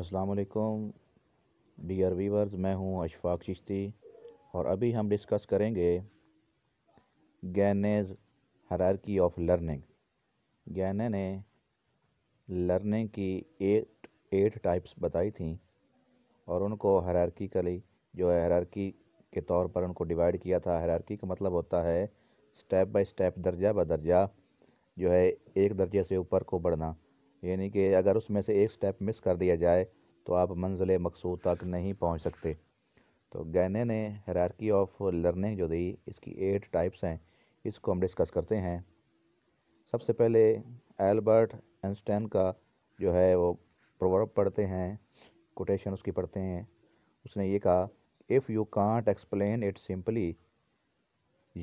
अस्सलाम वालेकुम dear viewers मैं हूं अशफाक चिश्ती और अभी हम डिस्कस करेंगे गैनेज हरारकी ऑफ लर्निंग गैने ने लर्निंग की एट एट टाइप्स बताई थी और उनको हरारकी कली जो है हरारकी के तौर पर उनको डिवाइड किया था हरारकी का मतलब होता है स्टेप बाय स्टेप दर्जा ब दर्जा जो है एक दर्जे से ऊपर को बढ़ना यानी कि अगर उसमें से एक स्टेप मिस कर दिया जाए तो आप मंजिल मकसूद तक नहीं पहुंच सकते तो गैने ने हरारकी ऑफ लर्निंग जो दी इसकी एट टाइप्स हैं इसको हम डिस्कस करते हैं सबसे पहले एल्बर्ट एंस्टैन का जो है वो प्रोवर्ब पढ़ते हैं कोटेशन उसकी पढ़ते हैं उसने ये कहा if you can't explain it simply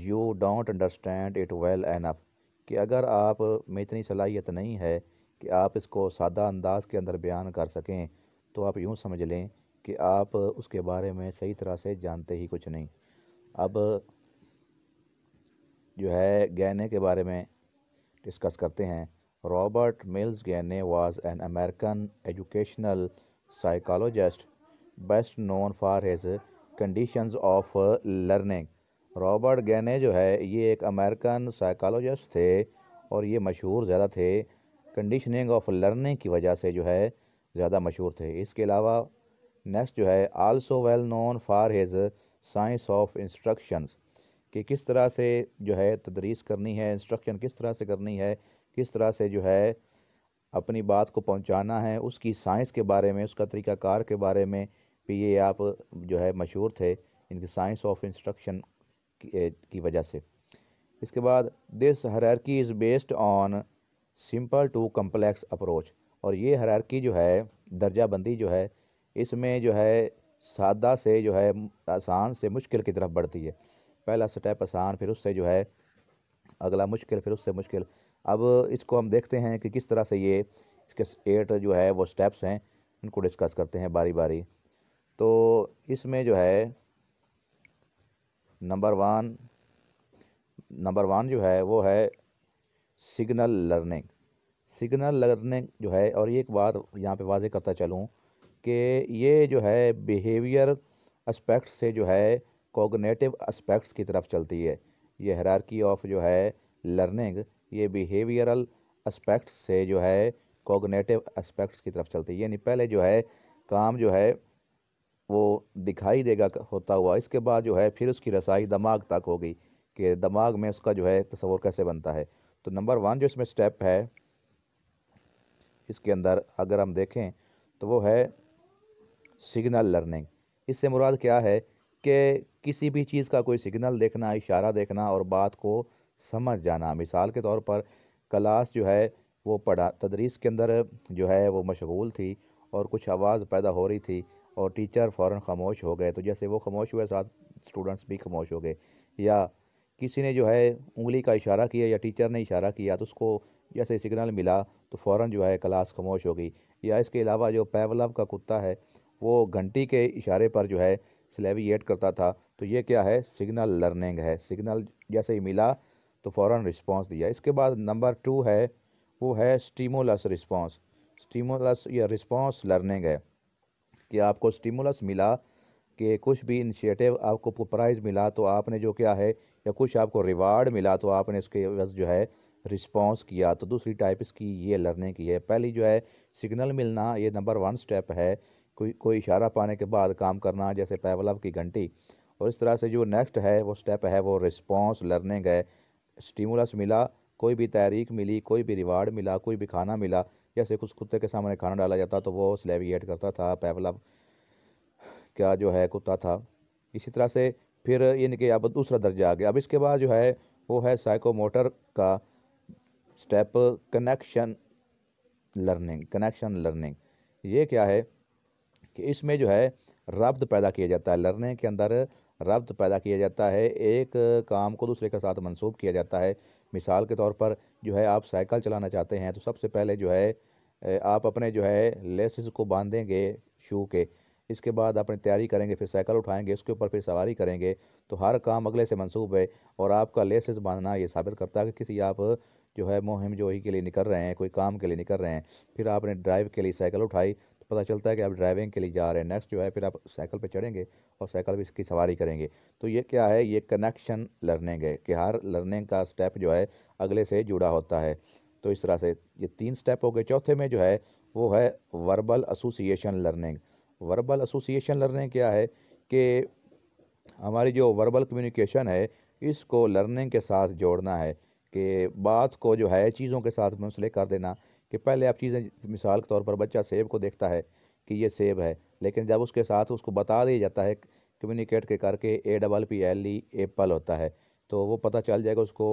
you don't understand it well enough कि अगर आप में इतनी सलाहियत नहीं है कि आप इसको सादा अंदाज के अंदर बयान कर सकें तो आप यूँ समझ लें कि आप उसके बारे में सही तरह से जानते ही कुछ नहीं अब जो है गहने के बारे में डिस्कस करते हैं Robert Mills Gagne was an American educational psychologist best known for his conditions of learning Robert Gagne जो है ये एक अमेरिकन साइकोलॉजिस्ट थे और ये मशहूर ज़्यादा थे कंडीशनिंग ऑफ लर्निंग की वजह से जो है ज़्यादा मशहूर थे इसके अलावा नेक्स्ट जो है also well known for his science of instructions कि किस तरह से जो है तदरीस करनी है इंस्ट्रक्शन किस तरह से करनी है किस तरह से जो है अपनी बात को पहुंचाना है उसकी साइंस के बारे में उसका तरीक़ाकार के बारे में भी ये आप जो है मशहूर थे इनकी साइंस ऑफ इंस्ट्रक्शन की वजह से इसके बाद this hierarchy is based on simple to complex approach और ये हरारकी जो है दर्जाबंदी जो है इसमें जो है सादा से जो है आसान से मुश्किल की तरफ बढ़ती है पहला स्टेप आसान फिर उससे जो है अगला मुश्किल फिर उससे मुश्किल अब इसको हम देखते हैं कि किस तरह से ये इसके एट जो है वो स्टेप्स हैं इनको डिस्कस करते हैं बारी बारी तो इसमें जो है नंबर वन नंबर वन जो है वो है सिग्नल लर्निंग सिग्नल लगने जो है और ये एक बात यहाँ पे वाजे करता चलूँ कि ये जो है बिहेवियर एस्पेक्ट से जो है कोगनेटिव एस्पेक्ट्स की तरफ चलती है ये हरारकी ऑफ जो है लर्निंग ये बिहेवियरल एस्पेक्ट्स से जो है कोगनेटिव एस्पेक्ट्स की तरफ चलती है यानी पहले जो है काम जो है वो दिखाई देगा होता हुआ इसके बाद जो है फिर उसकी रसाई दिमाग तक होगी कि दिमाग में उसका जो है तस्वर कैसे बनता है तो नंबर वन जो इसमें स्टेप है इसके अंदर अगर हम देखें तो वो है सिग्नल लर्निंग इससे मुराद क्या है कि किसी भी चीज़ का कोई सिग्नल देखना इशारा देखना और बात को समझ जाना मिसाल के तौर पर क्लास जो है वो पढ़ा तदरीस के अंदर जो है वो मशगूल थी और कुछ आवाज़ पैदा हो रही थी और टीचर फ़ौर खामोश हो गए तो जैसे वो खामोश हुए साथ स्टूडेंट्स भी खामोश हो गए या किसी ने जो है उंगली का इशारा किया या टीचर ने इशारा किया तो उसको जैसे सिग्नल मिला तो फ़ौर जो है क्लास खामोश होगी या इसके अलावा जो पैवलव का कुत्ता है वो घंटी के इशारे पर जो है स्लेविएट करता था तो ये क्या है सिग्नल लर्निंग है सिग्नल जैसे ही मिला तो फ़ौर रिस्पॉन्स दिया इसके बाद नंबर टू है वो है स्टीमुलस रिस्पॉन्स स्टीमुलस या रिस्पॉन्स लर्निंग है कि आपको स्टीमुलस मिला कि कुछ भी इनिशिएटिव आपको प्राइज़ मिला तो आपने जो क्या है या कुछ आपको रिवार्ड मिला तो आपने उसके बस जो है रिस्पॉन्स किया तो दूसरी टाइप इसकी ये लर्निंग की है पहली जो है सिग्नल मिलना ये नंबर वन स्टेप है कोई कोई इशारा पाने के बाद काम करना जैसे पैवलव की घंटी और इस तरह से जो नेक्स्ट है वो स्टेप है वो रिस्पॉन्स लर्निंग है स्टीमुलस मिला कोई भी तहरीक मिली कोई भी रिवार्ड मिला कोई भी खाना मिला जैसे कुछ कुत्ते के सामने खाना डाला जाता तो वो स्लेविएट करता था पैवलव क्या जो है कुत्ता था इसी तरह से फिर इनके अब दूसरा दर्जा आ गया अब इसके बाद जो है वो है साइकोमोटर का step connection learning connection learning ये क्या है कि इसमें जो है रब्त पैदा किया जाता है लर्निंग के अंदर रब्त पैदा किया जाता है एक काम को दूसरे के साथ मंसूब किया जाता है मिसाल के तौर पर जो है आप साइकिल चलाना चाहते हैं तो सबसे पहले जो है आप अपने जो है लेसिस को बांधेंगे शू के इसके बाद अपनी तैयारी करेंगे फिर साइकिल उठाएंगे उसके ऊपर फिर सवारी करेंगे तो हर काम अगले से मंसूब है और आपका लेसिस बांधना ये साबित करता है कि किसी आप जो है मुहिम जो ही के लिए निकल रहे हैं कोई काम के लिए निकल रहे हैं फिर आपने ड्राइव के लिए साइकिल उठाई तो पता चलता है कि आप ड्राइविंग के लिए जा रहे हैं नेक्स्ट जो है फिर आप साइकिल पर चढ़ेंगे और साइकिल पर इसकी सवारी करेंगे तो ये क्या है ये कनेक्शन लर्निंग है कि हर लर्निंग का स्टेप जो है अगले से जुड़ा होता है तो इस तरह से ये तीन स्टेप हो गए चौथे में जो है वो है verbal association learning verbal association learning क्या है कि हमारी जो वर्बल कम्युनिकेशन है इसको लर्निंग के साथ जोड़ना है कि बात को जो है चीज़ों के साथ मुंसलिक कर देना कि पहले आप चीज़ें मिसाल के तौर पर बच्चा सेब को देखता है कि ये सेब है लेकिन जब उसके साथ उसको बता दिया जाता है कम्युनिकेट के करके A double P L E apple होता है तो वो पता चल जाएगा उसको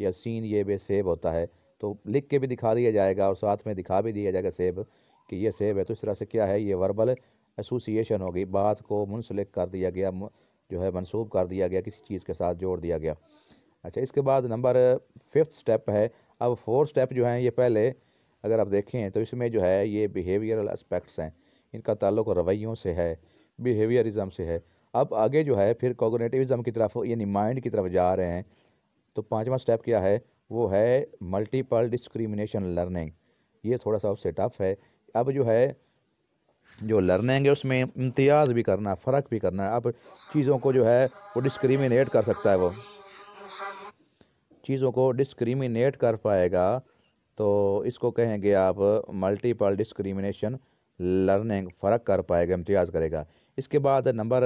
या सीन ये बे सेब होता है तो लिख के भी दिखा दिया जाएगा और साथ में दिखा भी दिया जाएगा सेब कि ये सेब है तो इस तरह से क्या है ये वर्बल एसोसिएशन होगी बात को मुंसलिक कर दिया गया जो है मनसूब कर दिया गया किसी चीज़ के साथ जोड़ दिया गया अच्छा इसके बाद नंबर फिफ्थ स्टेप है अब फोर स्टेप जो हैं ये पहले अगर आप देखें तो इसमें जो है ये बिहेवियरल एस्पेक्ट्स हैं इनका ताल्लुक रवैयों से है बिहेवियरिज्म से है अब आगे जो है फिर कोगनेटिविज़म की तरफ यानी माइंड की तरफ जा रहे हैं तो पाँचवा स्टेप क्या है वो है मल्टीपल डिस्क्रिमिनेशन लर्निंग ये थोड़ा सा उससे टफ है अब जो है जो लर्निंग है उसमें इम्तियाज़ भी करना फ़र्क भी करना अब चीज़ों को जो है वो डिस्क्रिमिनेट कर सकता है वो चीज़ों को डिस्क्रिमिनेट कर पाएगा तो इसको कहेंगे आप मल्टीपल डिस्क्रिमिनेशन लर्निंग फ़र्क कर पाएगा इम्तियाज़ करेगा इसके बाद नंबर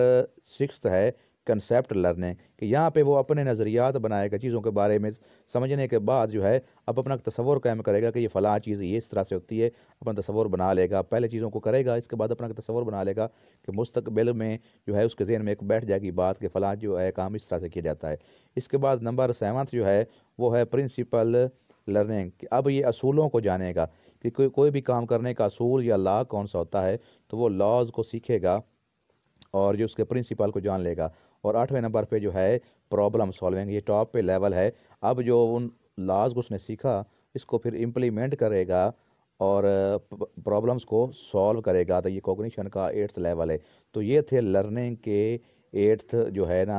सिक्स है कंसेप्ट लर्निंग कि यहाँ पे वो अपने नज़रियात बनाएगा चीज़ों के बारे में समझने के बाद जो है अब अपना तस्वर कायम करेगा कि ये फ़लाँ चीज़ ये इस तरह से होती है अपना तस्वर बना लेगा पहले चीज़ों को करेगा इसके बाद अपना तस्वर बना लेगा कि मुस्तबिल में जो है उसके जहन में एक बैठ जाएगी बात कि फ़लाँ जो है काम इस तरह से किया जाता है इसके बाद नंबर सेवन्थ जो है वो है प्रिंसिपल लर्निंग कि अब ये असूलों को जानेगा कि कोई कोई भी काम करने का असूल या ला कौन सा होता है तो वो लॉज को सीखेगा और जो उसके प्रिंसिपल को जान लेगा और आठवें नंबर पे जो है प्रॉब्लम सॉल्विंग ये टॉप पे लेवल है अब जो उन लाज को उसने सीखा इसको फिर इम्प्लीमेंट करेगा और प्रॉब्लम्स को सॉल्व करेगा तो ये कॉग्निशन का एट्थ लेवल है तो ये थे लर्निंग के एट्थ जो है ना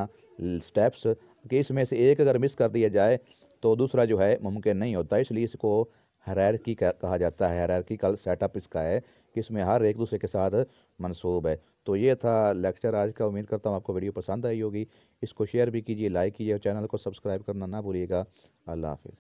स्टेप्स कि इसमें से एक अगर मिस कर दिया जाए तो दूसरा जो है मुमकिन नहीं होता इसलिए इसको हरारकी कहा जाता है हरारकीकल सेटअप इसका है कि इसमें हर एक दूसरे के साथ मनसूब है तो ये था लेक्चर आज का उम्मीद करता हूँ आपको वीडियो पसंद आई होगी इसको शेयर भी कीजिए लाइक कीजिए और चैनल को सब्सक्राइब करना ना भूलिएगा अल्लाह हाफिज़